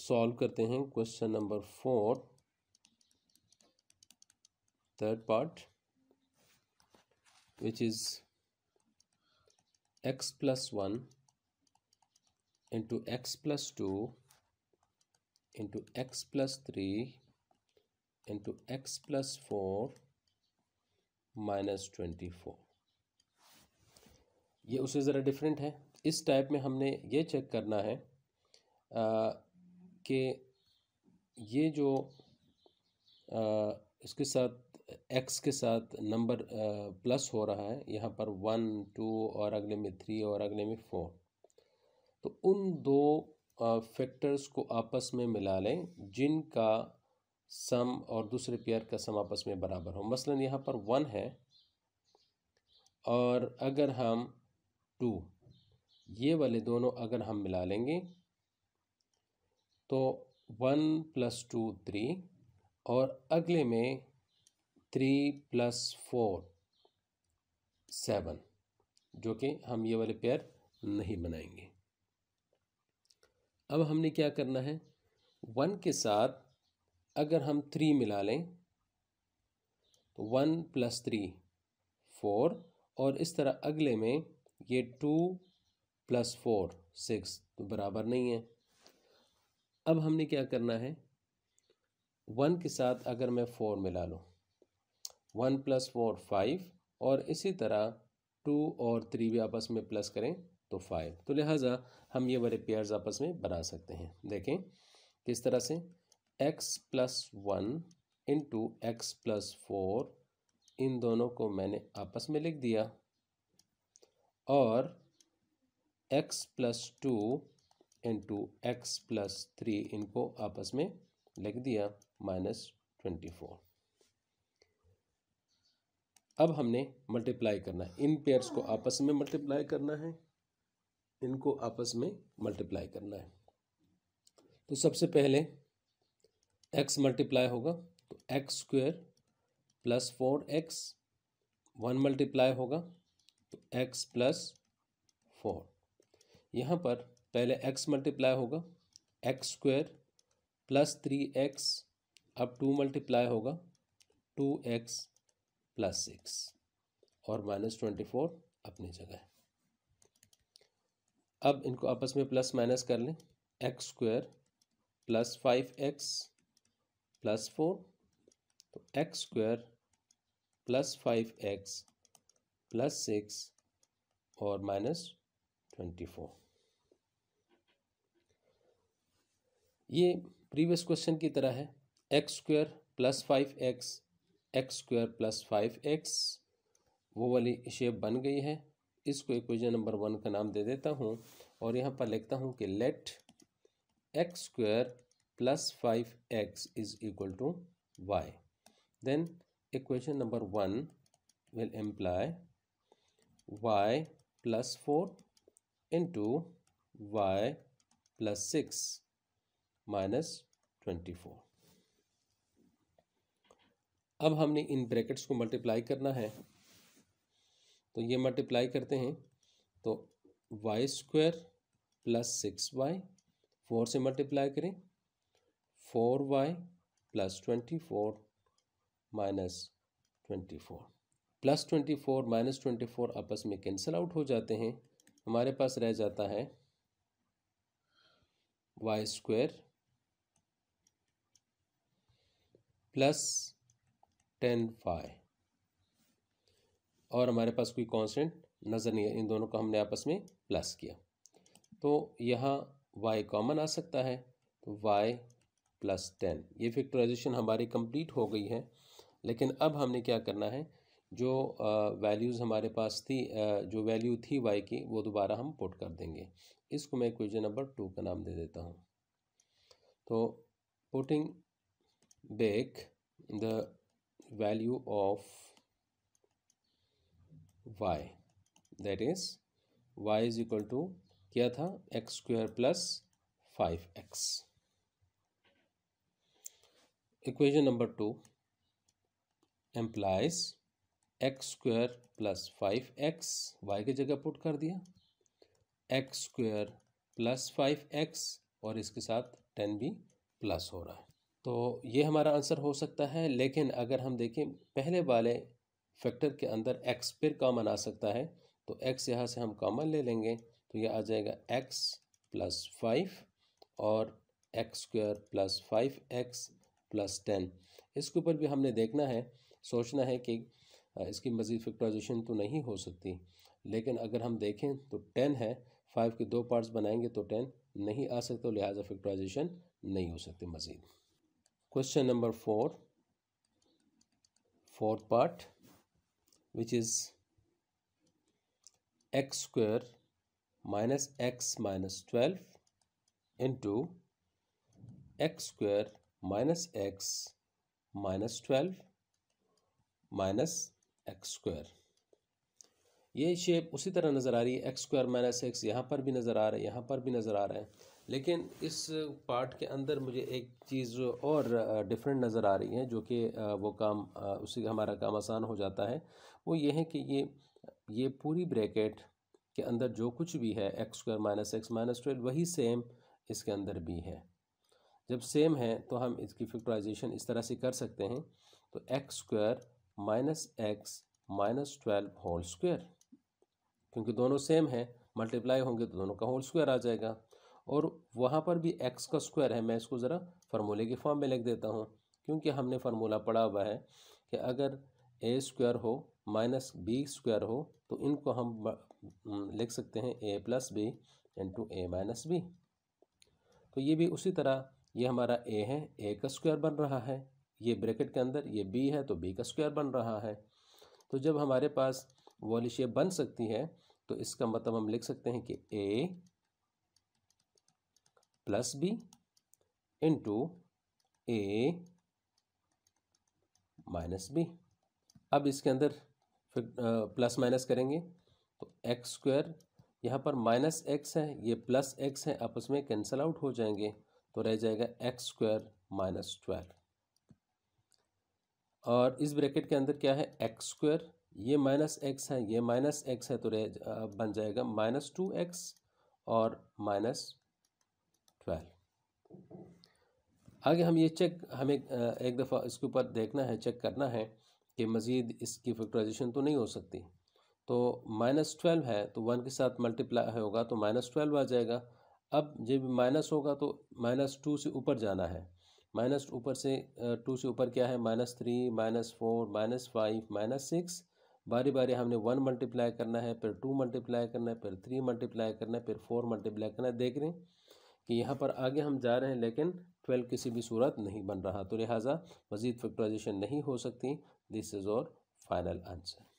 solve करते हैं question number four third part which is x plus one into x plus two into x plus three into x plus four minus twenty four ये उससे ज़रा different है इस type में हमने ये चेक करना है आ, कि ये जो आ, इसके साथ एक्स के साथ नंबर प्लस हो रहा है यहाँ पर वन टू और अगले में थ्री और अगले में फोर तो उन दो फैक्टर्स को आपस में मिला लें जिनका सम और दूसरे पेयर का सम आपस में बराबर हो मसलन यहाँ पर वन है और अगर हम टू ये वाले दोनों अगर हम मिला लेंगे तो वन प्लस टू थ्री और अगले में थ्री प्लस फोर सेवन जो कि हम ये वाले पेयर नहीं बनाएंगे अब हमने क्या करना है वन के साथ अगर हम थ्री मिला लें तो वन प्लस थ्री फोर और इस तरह अगले में ये टू प्लस फोर सिक्स तो बराबर नहीं है अब हमने क्या करना है वन के साथ अगर मैं फ़ोर मिला लूँ वन प्लस फोर फाइव और इसी तरह टू और थ्री भी आपस में प्लस करें तो फाइव तो लिहाजा हम ये वाले पेयर्स आपस में बना सकते हैं देखें किस तरह से x plus one into x plus four इन दोनों को मैंने आपस में लिख दिया और x plus two into x plus three इनको आपस में लिख दिया माइनस ट्वेंटी फोर अब हमने मल्टीप्लाई करना है इन पेयर्स को आपस में मल्टीप्लाई करना है इनको आपस में मल्टीप्लाई करना है तो सबसे पहले एक्स मल्टीप्लाई होगा तो x square plus four x one multiply होगा तो एक्स प्लस फोर यहाँ पर पहले एक्स मल्टीप्लाई होगा x square plus three x अब टू मल्टीप्लाई होगा टू एक्स प्लस सिक्स और माइनस ट्वेंटी फोर अपनी जगह अब इनको आपस में प्लस माइनस कर लें x square plus five x plus four तो x square plus five x plus six और माइनस ट्वेंटी फोर ये प्रीवियस क्वेश्चन की तरह है x square plus five x x square plus five x वो वाली शेप बन गई है इसको इक्वेशन नंबर वन का नाम दे देता हूँ और यहाँ पर लिखता हूँ कि let x square plus five x is equal to y then equation number one will employ y plus four into y plus six minus twenty four अब हमने इन ब्रैकेट्स को मल्टीप्लाई करना है तो ये मल्टीप्लाई करते हैं तो y square plus six y four से मल्टीप्लाई करें four y plus twenty four minus twenty four plus twenty four minus twenty four आपस में कैंसिल आउट हो जाते हैं हमारे पास रह जाता है y square plus ten five और हमारे पास कोई कांस्टेंट नज़र नहीं है इन दोनों को हमने आपस में प्लस किया तो यहाँ y कॉमन आ सकता है तो y प्लस टेन ये फैक्टराइजेशन हमारी कंप्लीट हो गई है लेकिन अब हमने क्या करना है जो वैल्यूज़ हमारे पास थी जो वैल्यू थी y की वो दोबारा हम पुट कर देंगे इसको मैं क्वेश्चन नंबर टू का नाम दे देता हूँ तो putting back the value of y that is y is equal to क्या था x square plus five x equation number two employs x square plus five x y की जगह पुट कर दिया x square plus five x और इसके साथ ten भी प्लस हो रहा है तो ये हमारा आंसर हो सकता है लेकिन अगर हम देखें पहले वाले फैक्टर के अंदर एक्स फिर कॉमन आ सकता है तो एक्स यहाँ से हम कॉमन ले लेंगे तो ये आ जाएगा एक्स प्लस फाइव और x square plus five x plus ten इसके ऊपर भी हमने देखना है सोचना है कि इसकी मज़ीद फैक्टराइजेशन तो नहीं हो सकती लेकिन अगर हम देखें तो टेन है फाइव के दो पार्ट्स बनाएंगे तो टेन नहीं आ सकते लिहाजा फैक्टराइजेशन नहीं हो सकती मज़ीद question number 4 fourth part which is x square minus x minus 12 into x square minus x minus 12 minus x square ये शेप उसी तरह नज़र आ रही है एक्स स्क्वायर माइनस एक्स यहाँ पर भी नज़र आ रहा है यहाँ पर भी नज़र आ रहा है लेकिन इस पार्ट के अंदर मुझे एक चीज़ और डिफरेंट नज़र आ रही है जो कि वो काम उसी हमारा काम आसान हो जाता है वो ये है कि ये ये पूरी ब्रैकेट के अंदर जो कुछ भी है x square minus x minus twelve वही सेम इसके अंदर भी है जब सेम है तो हम इसकी फैक्टराइजेशन इस तरह से कर सकते हैं तो x square minus x minus twelve whole square क्योंकि दोनों सेम है मल्टीप्लाई होंगे तो दोनों का होल स्क्वायर आ जाएगा और वहाँ पर भी एक्स का स्क्वायर है मैं इसको ज़रा फार्मूले के फॉर्म में लिख देता हूँ क्योंकि हमने फार्मूला पढ़ा हुआ है कि अगर ए स्क्वायर हो माइनस बी स्क्वायर हो तो इनको हम लिख सकते हैं A plus B into A minus B तो ये भी उसी तरह ये हमारा ए है ए का स्क्वायर बन रहा है ये ब्रैकेट के अंदर ये बी है तो बी का स्क्वायर बन रहा है तो जब हमारे पास वॉली बन सकती है तो इसका मतलब हम लिख सकते हैं कि A plus B into A minus B अब इसके अंदर फिर प्लस माइनस करेंगे तो एक्स स्क्वायर यहाँ पर माइनस एक्स है ये प्लस एक्स है आपस में कैंसिल आउट हो जाएंगे तो रह जाएगा एक्स स्क्वायर माइनस ट्वेल्व और इस ब्रैकेट के अंदर क्या है एक्स स्क्वायर ये माइनस एक्स है ये माइनस एक्स है तो रह बन जाएगा माइनस टू एक्स और माइनस ट्वेल्व आगे हम ये चेक हमें एक दफ़ा इसके ऊपर देखना है चेक करना है कि मज़ीद इसकी फैक्टराइजेशन तो नहीं हो सकती तो माइनस ट्वेल्व है तो वन के साथ मल्टीप्लाई होगा तो माइनस ट्वेल्व आ जाएगा अब जब माइनस होगा तो माइनस टू से ऊपर जाना है माइनस ऊपर से टू से ऊपर क्या है minus three minus four minus five minus six बारी बारी हमने वन मल्टीप्लाई करना है फिर टू मल्टीप्लाई करना है फिर थ्री मल्टीप्लाई करना है फिर फोर मल्टीप्लाई करना है देख रहे हैं कि यहाँ पर आगे हम जा रहे हैं लेकिन ट्वेल्व किसी भी सूरत नहीं बन रहा तो लिहाजा मज़ीद फैक्टराइजेशन नहीं हो सकती दिस इज़ और फाइनल आंसर